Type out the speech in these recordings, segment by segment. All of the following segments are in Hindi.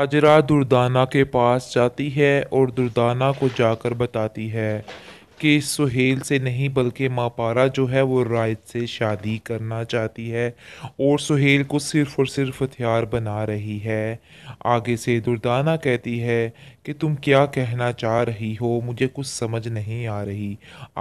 हाजरा दुर्दाना के पास जाती है और दुर्दाना को जाकर बताती है कि सुहेल से नहीं बल्कि मापारा जो है वो रायत से शादी करना चाहती है और सुहेल को सिर्फ और सिर्फ हथियार बना रही है आगे से दुर्दाना कहती है कि तुम क्या कहना चाह रही हो मुझे कुछ समझ नहीं आ रही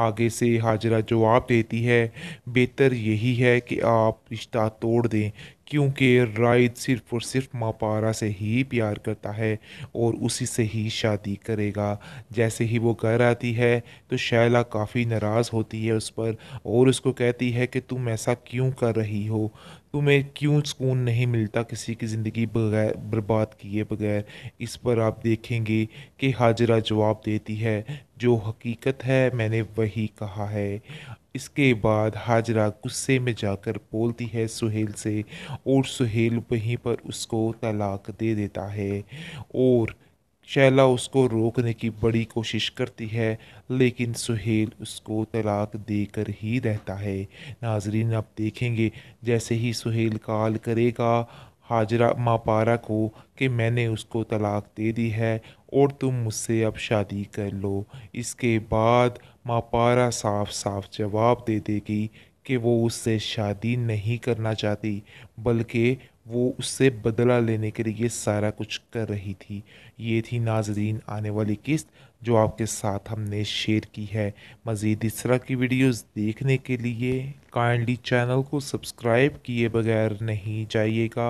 आगे से हाजरा जवाब देती है बेहतर यही है कि आप रिश्ता तोड़ दें क्योंकि राइट सिर्फ और सिर्फ मापारा से ही प्यार करता है और उसी से ही शादी करेगा जैसे ही वो घर आती है तो शैला काफ़ी नाराज़ होती है उस पर और उसको कहती है कि तुम ऐसा क्यों कर रही हो तुम्हें क्यों सुकून नहीं मिलता किसी की ज़िंदगी बगैर बर्बाद किए बगैर इस पर आप देखेंगे कि हाजरा जवाब देती है जो हकीकत है मैंने वही कहा है इसके बाद हाजरा गुस्से में जाकर बोलती है सुहेल से और सुहेल वहीं पर उसको तलाक दे देता है और शैला उसको रोकने की बड़ी कोशिश करती है लेकिन सुहेल उसको तलाक देकर ही रहता है नाजरीन आप देखेंगे जैसे ही सुहेल कॉल करेगा हाजरा मापारा को कि मैंने उसको तलाक दे दी है और तुम मुझसे अब शादी कर लो इसके बाद मापारा साफ साफ जवाब दे देगी कि वो उससे शादी नहीं करना चाहती बल्कि वो उससे बदला लेने के लिए सारा कुछ कर रही थी ये थी नाजरीन आने वाली किस्त जो आपके साथ हमने शेयर की है मज़ीद इस तरह की वीडियोस देखने के लिए काइंडली चैनल को सब्सक्राइब किए बगैर नहीं जाइएगा